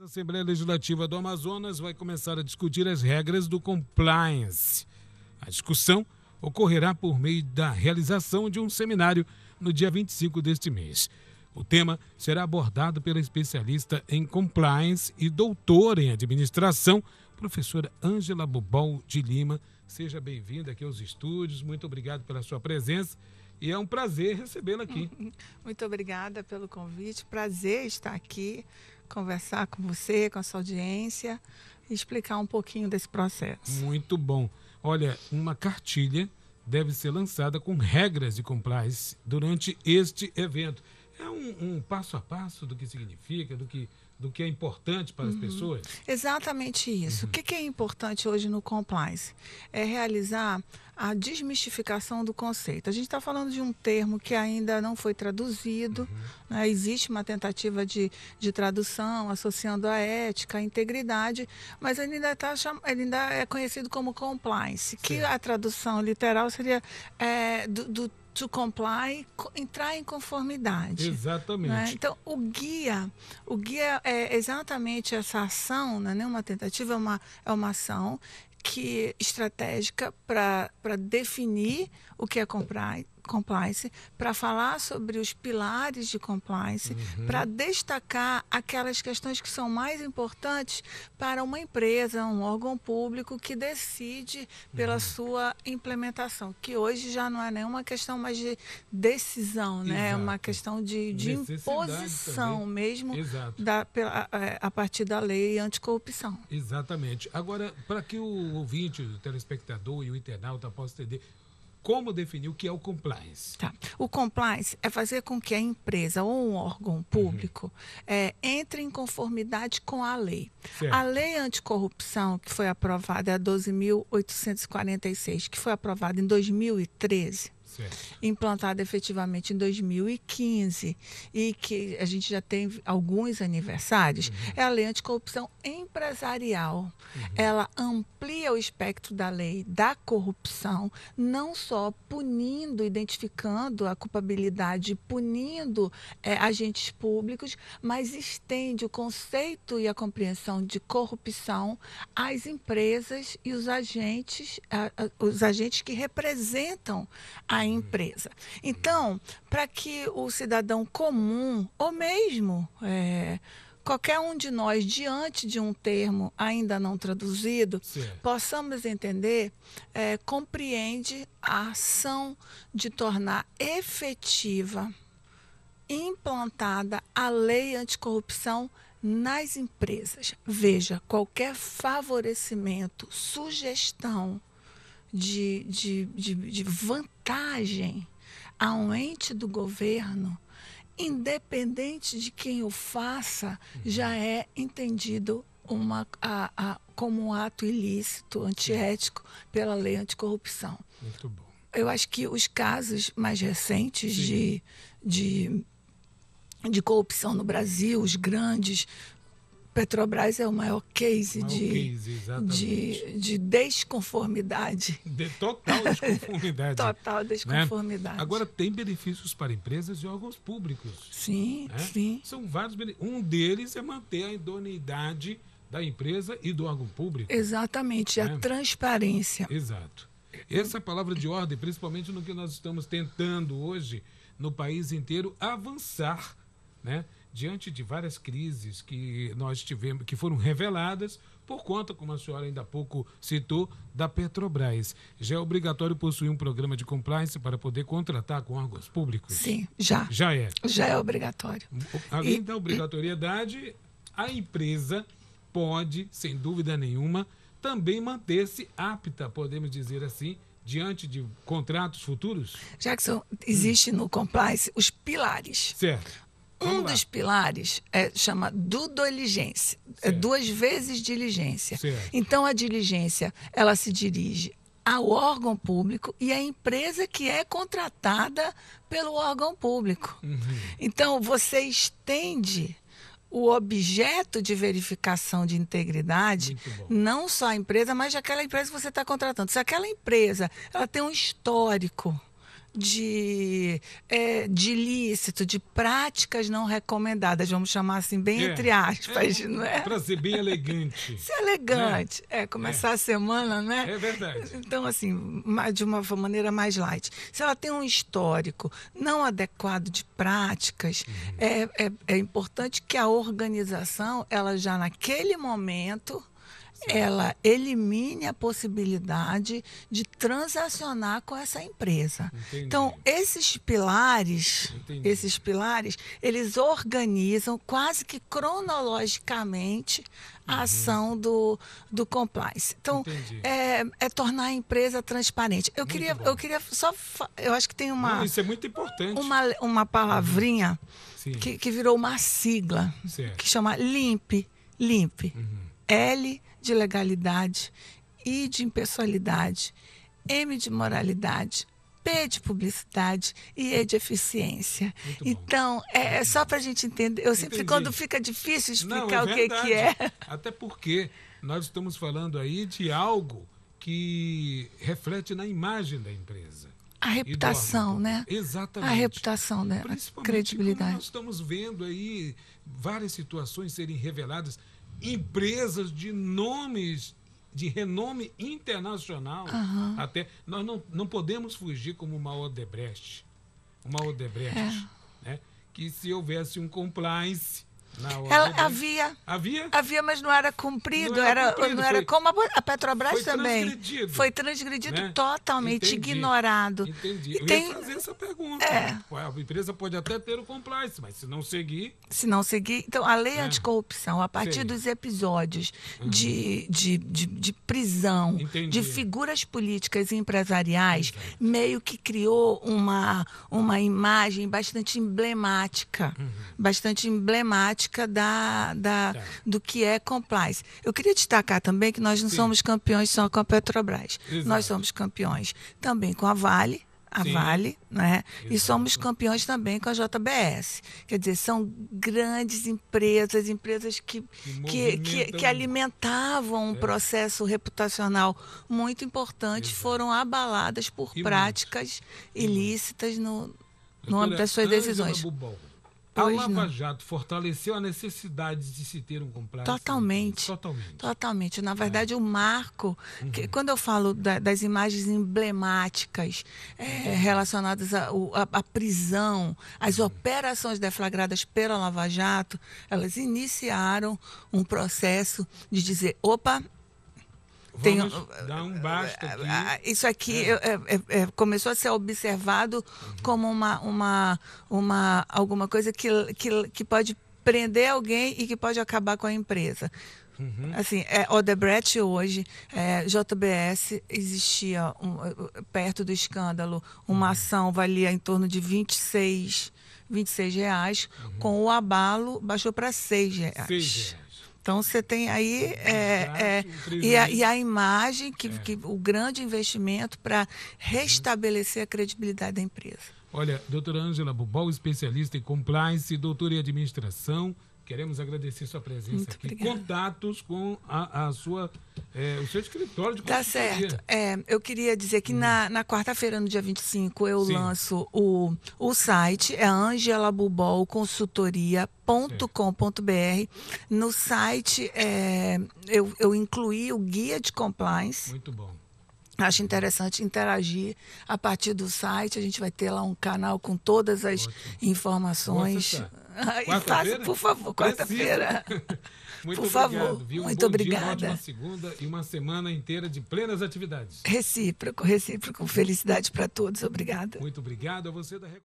A Assembleia Legislativa do Amazonas vai começar a discutir as regras do compliance. A discussão ocorrerá por meio da realização de um seminário no dia 25 deste mês. O tema será abordado pela especialista em compliance e doutora em administração, professora Ângela Bobol de Lima. Seja bem-vinda aqui aos estúdios. Muito obrigado pela sua presença. E é um prazer recebê-la aqui. Muito obrigada pelo convite. Prazer estar aqui, conversar com você, com a sua audiência e explicar um pouquinho desse processo. Muito bom. Olha, uma cartilha deve ser lançada com regras de compliance durante este evento. É um, um passo a passo do que significa, do que do que é importante para as uhum. pessoas? Exatamente isso. Uhum. O que é importante hoje no compliance? É realizar a desmistificação do conceito. A gente está falando de um termo que ainda não foi traduzido, uhum. né? existe uma tentativa de, de tradução associando a ética, a integridade, mas ele ainda, tá, ele ainda é conhecido como compliance, Sim. que a tradução literal seria é, do, do to comply, entrar em conformidade. Exatamente. Né? Então, o guia, o guia é exatamente essa ação, né? uma tentativa é uma, é uma ação que estratégica para definir o que é comprar compliance, para falar sobre os pilares de compliance, uhum. para destacar aquelas questões que são mais importantes para uma empresa, um órgão público que decide pela uhum. sua implementação, que hoje já não é nenhuma questão mais de decisão, né? é uma questão de, de imposição também. mesmo Exato. da, pela, é, a partir da lei anticorrupção. Exatamente. Agora, para que o ouvinte, o telespectador e o internauta possa entender, como definir o que é o compliance? Tá. O compliance é fazer com que a empresa ou um órgão público uhum. é, entre em conformidade com a lei. Certo. A lei anticorrupção, que foi aprovada, é a 12.846, que foi aprovada em 2013, certo. implantada efetivamente em 2015 e que a gente já tem alguns aniversários, uhum. é a lei anticorrupção empresarial. Uhum. Ela amplia o espectro da lei da corrupção, não só punindo, identificando a culpabilidade, punindo é, agentes públicos, mas estende o conceito e a compreensão de corrupção às empresas e os agentes, a, a, os agentes que representam a a empresa. Então, para que o cidadão comum, ou mesmo é, qualquer um de nós, diante de um termo ainda não traduzido, Sim. possamos entender, é, compreende a ação de tornar efetiva, implantada a lei anticorrupção nas empresas. Veja, qualquer favorecimento, sugestão de, de, de, de vantagem a um ente do governo, independente de quem o faça, uhum. já é entendido uma, a, a, como um ato ilícito, antiético, pela lei anticorrupção. Muito bom. Eu acho que os casos mais recentes de, de de corrupção no Brasil, os grandes, Petrobras é o maior case, maior de, case, de, de, desconformidade. De total desconformidade. total né? desconformidade. Né? Agora, tem benefícios para empresas e órgãos públicos. Sim, né? sim. São vários benefícios. Um deles é manter a idoneidade da empresa e do órgão público. Exatamente, né? a transparência. Exato. Essa é palavra de ordem, principalmente no que nós estamos tentando hoje no país inteiro avançar, né? diante de várias crises que nós tivemos, que foram reveladas por conta, como a senhora ainda há pouco citou, da Petrobras. Já é obrigatório possuir um programa de compliance para poder contratar com órgãos públicos? Sim, já. Já é. Já é obrigatório. Além e, da obrigatoriedade, a empresa pode, sem dúvida nenhuma, também manter-se apta, podemos dizer assim, diante de contratos futuros? Jackson, existe no compliance os pilares. Certo um dos pilares é, chama dudoligência, é duas vezes diligência. Certo. Então a diligência ela se dirige ao órgão público e à empresa que é contratada pelo órgão público. Uhum. Então você estende o objeto de verificação de integridade, não só a empresa, mas aquela empresa que você está contratando. Se aquela empresa ela tem um histórico de, é, de ilícito, de práticas não recomendadas, vamos chamar assim, bem é, entre aspas, é, não é? Para ser bem elegante. ser elegante, né? é, começar é. a semana, né? É verdade. Então, assim, de uma maneira mais light. Se ela tem um histórico não adequado de práticas, uhum. é, é, é importante que a organização, ela já naquele momento, ela elimine a possibilidade de transacionar com essa empresa. Entendi. Então, esses pilares, Entendi. esses pilares, eles organizam quase que cronologicamente a uhum. ação do, do compliance. Então, é, é, tornar a empresa transparente. Eu queria, eu queria só, eu acho que tem uma, Não, isso é muito importante, uma, uma palavrinha uhum. que, que virou uma sigla certo. que chama LIMP, LIMP, uhum. L de legalidade, I de impessoalidade, M de moralidade, P de publicidade e E de eficiência. Então, é, é só para a gente entender. Eu sempre, quando fica difícil explicar Não, é o que, que é. Até porque nós estamos falando aí de algo que reflete na imagem da empresa. A né? reputação, né? Exatamente. A reputação dela, a credibilidade. Nós estamos vendo aí várias situações serem reveladas empresas de nomes de renome internacional uhum. até nós não, não podemos fugir como uma Odebrecht uma Odebrecht é. né que se houvesse um compliance ela, havia, havia. Havia? mas não era cumprido. Não era, cumprido, não foi, era como a Petrobras foi também. Transgredido, foi transgredido né? totalmente, Entendi. ignorado. Entendi. Eu tem... ia fazer essa pergunta. É. A empresa pode até ter o compliance, mas se não seguir. Se não seguir. Então, a lei é. anticorrupção, a partir dos episódios uhum. de, de, de, de, prisão, Entendi. de figuras políticas e empresariais, meio que criou uma, uma imagem bastante emblemática. Uhum. Bastante emblemática prática da, da tá. do que é compliance. Eu queria destacar também que nós não Sim. somos campeões só com a Petrobras. Exato. Nós somos campeões também com a Vale, a Sim. Vale, né? Exato. E somos campeões também com a JBS. Quer dizer, são grandes empresas, empresas que, que, que, que, alimentavam um é. processo reputacional muito importante, Exato. foram abaladas por e práticas muito. ilícitas no, no âmbito das suas decisões depois. A Lava não. Jato fortaleceu a necessidade de se ter um complexo. Totalmente. Totalmente. Totalmente. Na é. verdade, é. o marco, uhum. que, quando eu falo da, das imagens emblemáticas é, relacionadas à prisão, às uhum. operações deflagradas pela Lava Jato, elas iniciaram um processo de dizer: opa, tem, dar um basta é, aqui. É, é, isso aqui é. É, começou a ser observado uhum. como uma, uma, uma, alguma coisa que, que, que pode prender alguém e que pode acabar com a empresa. Uhum. Assim, é, Odebrecht hoje, é, JBS, existia um, perto do escândalo, uma uhum. ação valia em torno de 26, 26 reais, uhum. com o abalo baixou para 6 reais. 6 reais. Então você tem aí é, é, e, a, e, a, imagem que, é. que o grande investimento para restabelecer a credibilidade da empresa. Olha, doutora Ângela Bubal, especialista em compliance, doutora em administração, Queremos agradecer sua presença Muito aqui. Obrigada. Contatos com a, a sua, é, o seu escritório de Tá certo. É, eu queria dizer que hum. na, na quarta-feira, no dia 25, eu Sim. lanço o, o site, é angelabubolconsultoria.com.br. No site, é, eu, eu incluí o guia de compliance. Muito bom acho interessante interagir a partir do site. A gente vai ter lá um canal com todas as Ótimo. informações. Quarta-feira? Faça, por favor, quarta-feira. Muito por obrigado, favor. Viu? Muito obrigada. Dia, uma segunda e uma semana inteira de plenas atividades. Recíproco, recíproco. Felicidade para todos. Obrigada. Muito obrigado a você da